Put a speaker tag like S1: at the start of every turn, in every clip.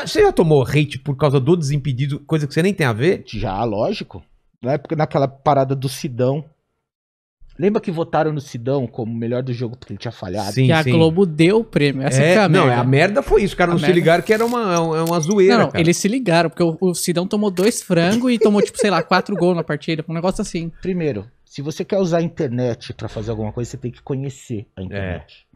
S1: já, você já tomou hate por causa do Desimpedido, coisa que você nem tem a ver? Já, lógico. Na época, naquela parada do Sidão. Lembra que votaram no Sidão como melhor do jogo porque ele tinha falhado? Sim, que a Globo deu o prêmio. Essa é, é a merda. Não, a merda foi isso. Os caras não merda... se ligaram que era uma, é é uma zoeira. Não, eles se ligaram, porque o, o Sidão tomou dois frangos e tomou, tipo, sei lá, quatro gols na partida. Um negócio assim. Primeiro, se você quer usar a internet para fazer alguma coisa, você tem que conhecer a é. internet.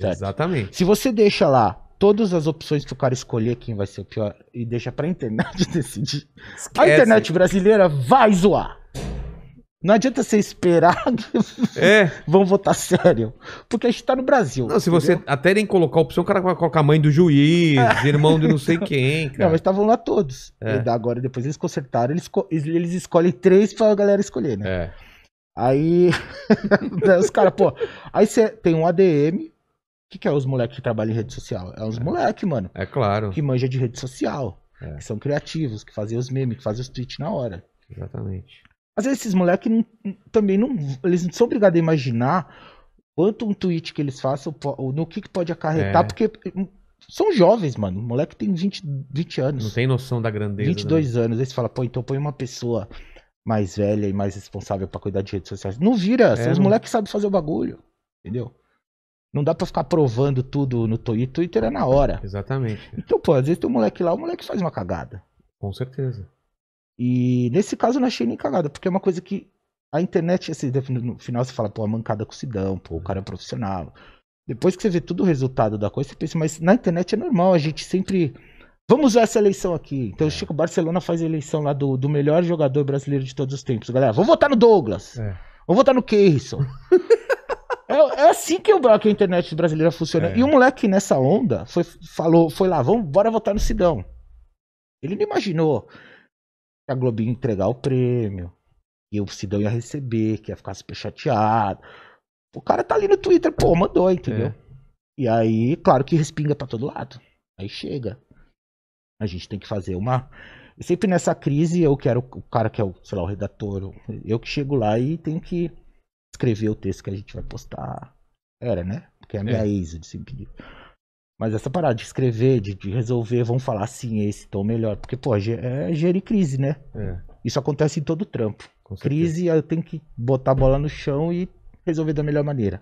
S1: É. Exatamente. Se você deixa lá todas as opções o cara escolher quem vai ser o pior e deixa pra internet decidir. Esquece. A internet brasileira vai zoar. Não adianta você esperar é. vão votar sério. Porque a gente tá no Brasil. Não, se entendeu? você até nem colocar a opção, o cara vai colocar a mãe do juiz, é. irmão de não sei quem. Cara. Não, mas estavam lá todos. É. E agora, depois eles consertaram, eles, eles escolhem três pra galera escolher, né? É. Aí. os caras, pô. Aí você tem um ADM, que, que é os moleques que trabalham em rede social? É os é. moleques, mano. É claro. Que manja de rede social. É. Que são criativos, que fazem os memes, que fazem os tweets na hora. Exatamente. Mas esses moleques também não. Eles não são obrigados a imaginar quanto um tweet que eles façam, no que, que pode acarretar, é. porque hum, são jovens, mano. O moleque tem 20, 20 anos. Não tem noção da grandeza. 22 né? anos. Aí você fala, pô, então põe uma pessoa mais velha e mais responsável para cuidar de redes sociais. Não vira. É, os não... moleques sabem fazer o bagulho. Entendeu? Não dá pra ficar provando tudo no Twitter. Twitter é na hora. Exatamente. Então, pô, às vezes tem um moleque lá, o moleque faz uma cagada. Com certeza. E nesse caso eu não achei nem cagada, porque é uma coisa que a internet, assim, no final você fala, pô, a é mancada com o Sidão, pô, o cara é profissional. Depois que você vê tudo o resultado da coisa, você pensa, mas na internet é normal, a gente sempre. Vamos usar essa eleição aqui. Então, é. Chico Barcelona faz a eleição lá do, do melhor jogador brasileiro de todos os tempos. Galera, vamos votar no Douglas. É. Vamos votar no Keirson. É, é, assim que, eu, que a internet brasileira funciona. É. E o moleque nessa onda foi, falou, foi lá, vamos bora votar no Sidão. Ele não imaginou que a Globinho entregar o prêmio, que o Sidão ia receber, que ia ficar super chateado. O cara tá ali no Twitter, pô, mandou, entendeu? É. E aí, claro que respinga pra todo lado. Aí chega. A gente tem que fazer uma. Sempre nessa crise, eu quero o cara que é o, sei lá, o redator. Eu que chego lá e tenho que escrever o texto que a gente vai postar. Era, né? Porque a minha é. ex de sempre Mas essa parada de escrever, de, de resolver, vamos falar assim, esse tom melhor. Porque, pô, é gerir crise, né? É. Isso acontece em todo trampo. Crise, eu tenho que botar a bola no chão e resolver da melhor maneira.